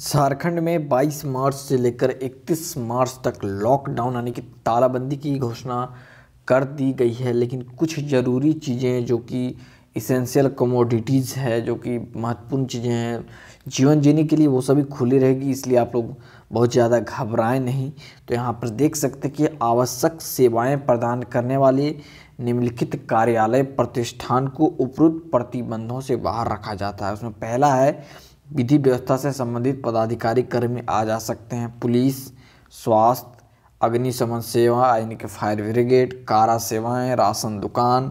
झारखंड में 22 मार्च से लेकर 31 मार्च तक लॉकडाउन यानी कि तालाबंदी की घोषणा कर दी गई है लेकिन कुछ ज़रूरी चीज़ें जो कि इसेंशियल कमोडिटीज़ है जो कि महत्वपूर्ण चीज़ें हैं जीवन जीने के लिए वो सभी खुली रहेगी इसलिए आप लोग बहुत ज़्यादा घबराएं नहीं तो यहाँ पर देख सकते कि आवश्यक सेवाएं प्रदान करने वाले निम्नलिखित कार्यालय प्रतिष्ठान को उपरुक्त प्रतिबंधों से बाहर रखा जाता है उसमें पहला है विधि व्यवस्था से संबंधित पदाधिकारी कर्मी आ जा सकते हैं पुलिस स्वास्थ्य अग्निशमन सेवा यानी कि फायर ब्रिगेड कारा सेवाएं राशन दुकान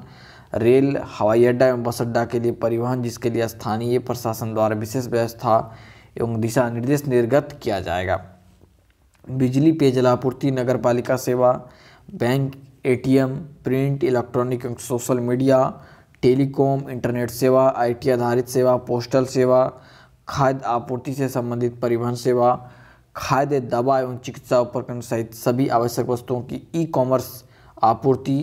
रेल हवाई अड्डा एवं बस अड्डा के लिए परिवहन जिसके लिए स्थानीय प्रशासन द्वारा विशेष व्यवस्था एवं दिशा निर्देश निर्गत किया जाएगा बिजली पेयजल आपूर्ति नगर पालिका सेवा बैंक एटीएम, प्रिंट इलेक्ट्रॉनिक एवं सोशल मीडिया टेलीकॉम इंटरनेट सेवा आईटी आधारित सेवा पोस्टल सेवा खाद्य आपूर्ति से संबंधित परिवहन सेवा खाद्य दवा एवं चिकित्सा उपकरण सहित सभी आवश्यक वस्तुओं की ई कॉमर्स आपूर्ति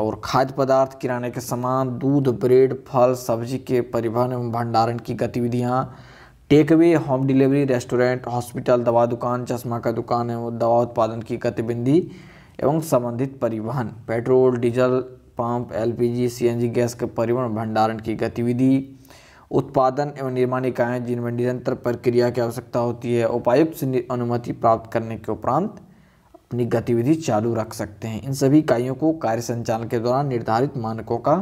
और खाद्य पदार्थ किराने के सामान दूध ब्रेड फल सब्जी के परिवहन एवं भंडारण की गतिविधियाँ take away home delivery restaurant hospital दवा दुकान चश्मा का दुकान एवं दवा उत्पादन की गतिविधि एवं संबंधित परिवहन petrol diesel pump LPG CNG gas के परिवहन भंडारण की गतिविधि उत्पादन एवं निर्माण इकाएँ जिनमें निरंतर प्रक्रिया की आवश्यकता होती है उपायुक्त से अनुमति प्राप्त करने के उपरांत अपनी गतिविधि चालू रख सकते हैं इन सभी इकाइयों को कार्य संचालन के दौरान निर्धारित मानकों का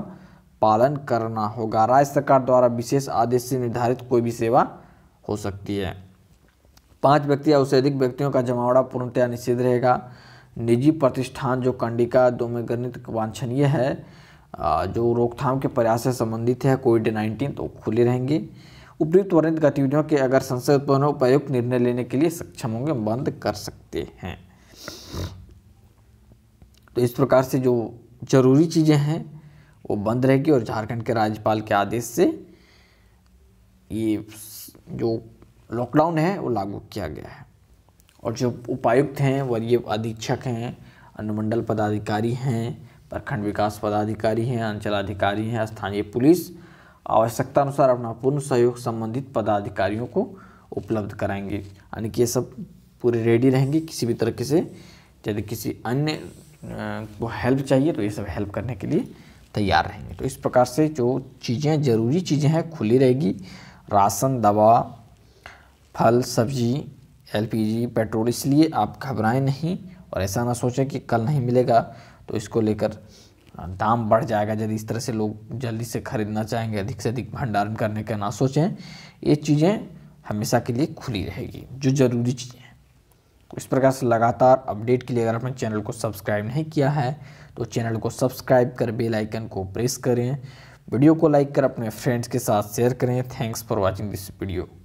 पालन करना होगा राज्य सरकार द्वारा विशेष आदेश से निर्धारित कोई भी सेवा हो सकती है पांच व्यक्ति या उससे अधिक व्यक्तियों का जमावड़ा पूर्णतया निषिद्ध रहेगा निजी प्रतिष्ठान जो कंडिका दो में गणित वांछनीय है जो रोकथाम के प्रयास से संबंधित है कोविड नाइन्टीन तो खुले रहेंगे उपयुक्त वर्णित गतिविधियों के अगर संसद उत्पन्न उपयुक्त निर्णय लेने के लिए सक्षम होंगे बंद कर सकते हैं तो इस प्रकार से जो जरूरी चीज़ें हैं वो बंद रहेगी और झारखंड के राज्यपाल के आदेश से ये जो लॉकडाउन है वो लागू किया गया है और जो उपायुक्त हैं वरीय अधीक्षक हैं अनुमंडल पदाधिकारी हैं प्रखंड विकास पदाधिकारी हैं अंचलाधिकारी हैं स्थानीय पुलिस आवश्यकता अनुसार अपना पूर्ण सहयोग संबंधित पदाधिकारियों को उपलब्ध कराएंगे यानी कि ये सब पूरे रेडी रहेंगे किसी भी तरीके से यदि किसी अन्य को हेल्प चाहिए तो ये सब हेल्प करने के लिए तैयार रहेंगे तो इस प्रकार से जो चीज़ें ज़रूरी चीज़ें हैं खुली रहेगी राशन दवा फल सब्जी एलपीजी पेट्रोल इसलिए आप घबराएं नहीं और ऐसा ना सोचें कि कल नहीं मिलेगा तो इसको लेकर दाम बढ़ जाएगा यदि इस तरह से लोग जल्दी से खरीदना चाहेंगे अधिक से अधिक भंडारण करने का ना सोचें ये चीज़ें हमेशा के लिए खुली रहेगी जो ज़रूरी चीज़ें तो इस प्रकार से लगातार अपडेट के लिए अगर अपने चैनल को सब्सक्राइब नहीं किया है तो चैनल को सब्सक्राइब कर बेल आइकन को प्रेस करें वीडियो को लाइक कर अपने फ्रेंड्स के साथ शेयर करें thanks for watching this video